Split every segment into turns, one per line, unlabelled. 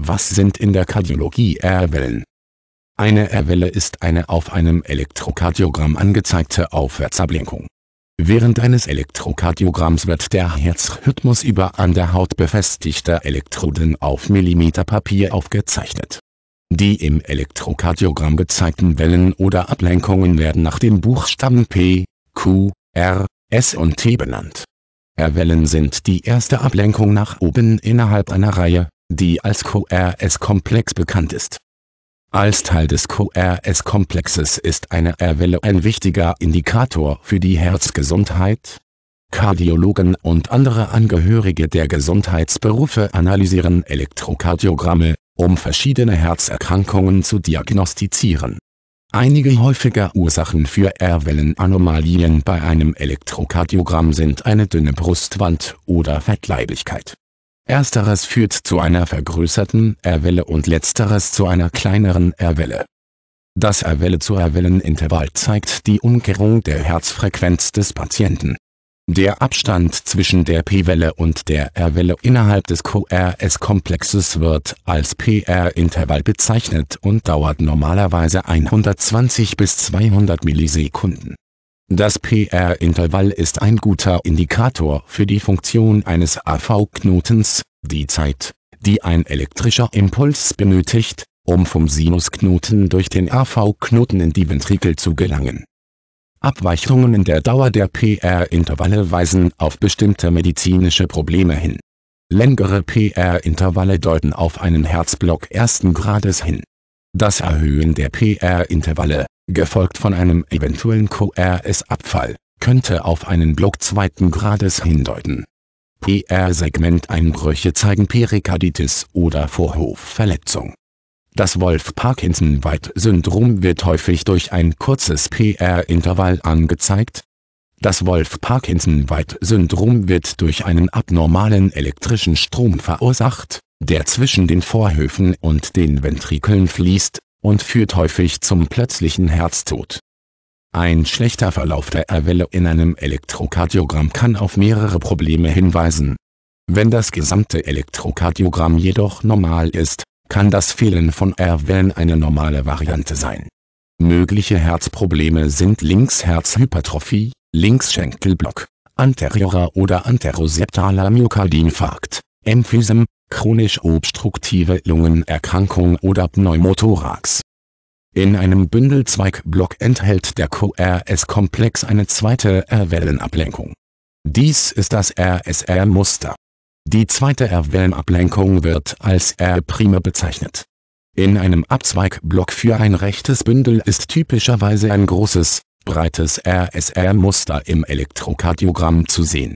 Was sind in der Kardiologie R-Wellen? Eine R-Welle ist eine auf einem Elektrokardiogramm angezeigte Aufwärtsablenkung. Während eines Elektrokardiogramms wird der Herzrhythmus über an der Haut befestigte Elektroden auf Millimeterpapier aufgezeichnet. Die im Elektrokardiogramm gezeigten Wellen oder Ablenkungen werden nach dem Buchstaben P, Q, R, S und T benannt. R-Wellen sind die erste Ablenkung nach oben innerhalb einer Reihe, die als QRS-Komplex bekannt ist. Als Teil des QRS-Komplexes ist eine R-Welle ein wichtiger Indikator für die Herzgesundheit. Kardiologen und andere Angehörige der Gesundheitsberufe analysieren Elektrokardiogramme, um verschiedene Herzerkrankungen zu diagnostizieren. Einige häufige Ursachen für r wellenanomalien bei einem Elektrokardiogramm sind eine dünne Brustwand oder Fettleibigkeit Ersteres führt zu einer vergrößerten R-Welle und letzteres zu einer kleineren R-Welle. Das R-Welle-zu-R-Wellen-Intervall zeigt die Umkehrung der Herzfrequenz des Patienten. Der Abstand zwischen der P-Welle und der R-Welle innerhalb des QRS-Komplexes wird als PR-Intervall bezeichnet und dauert normalerweise 120 bis 200 Millisekunden das PR-Intervall ist ein guter Indikator für die Funktion eines AV-Knotens, die Zeit, die ein elektrischer Impuls benötigt, um vom Sinusknoten durch den AV-Knoten in die Ventrikel zu gelangen. Abweichungen in der Dauer der PR-Intervalle weisen auf bestimmte medizinische Probleme hin. Längere PR-Intervalle deuten auf einen Herzblock ersten Grades hin das Erhöhen der PR-Intervalle, gefolgt von einem eventuellen QRS-Abfall, könnte auf einen Block zweiten Grades hindeuten. PR-Segmenteinbrüche zeigen Perikarditis oder Vorhofverletzung. Das Wolf-Parkinson-White-Syndrom wird häufig durch ein kurzes PR-Intervall angezeigt. Das Wolf-Parkinson-White-Syndrom wird durch einen abnormalen elektrischen Strom verursacht der zwischen den Vorhöfen und den Ventrikeln fließt, und führt häufig zum plötzlichen Herztod. Ein schlechter Verlauf der R-Welle in einem Elektrokardiogramm kann auf mehrere Probleme hinweisen. Wenn das gesamte Elektrokardiogramm jedoch normal ist, kann das Fehlen von R-Wellen eine normale Variante sein. Mögliche Herzprobleme sind Linksherzhypertrophie, Linksschenkelblock, anteriorer oder anteroseptaler Myokardinfarkt, Emphysem, chronisch obstruktive Lungenerkrankung oder Pneumothorax. In einem Bündelzweigblock enthält der QRS-Komplex eine zweite R-Wellenablenkung. Dies ist das RSR-Muster. Die zweite R-Wellenablenkung wird als R' prime bezeichnet. In einem Abzweigblock für ein rechtes Bündel ist typischerweise ein großes, breites RSR-Muster im Elektrokardiogramm zu sehen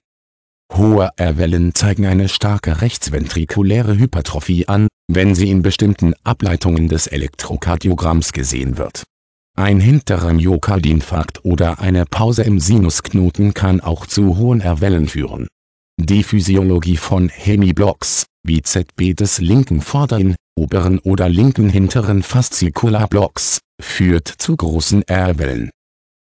Hohe R-Wellen zeigen eine starke rechtsventrikuläre Hypertrophie an, wenn sie in bestimmten Ableitungen des Elektrokardiogramms gesehen wird. Ein hinterer Myokardinfarkt oder eine Pause im Sinusknoten kann auch zu hohen R-Wellen führen. Die Physiologie von Hemiblocks, wie ZB des linken vorderen, oberen oder linken hinteren Faszikularblocks, führt zu großen R-Wellen.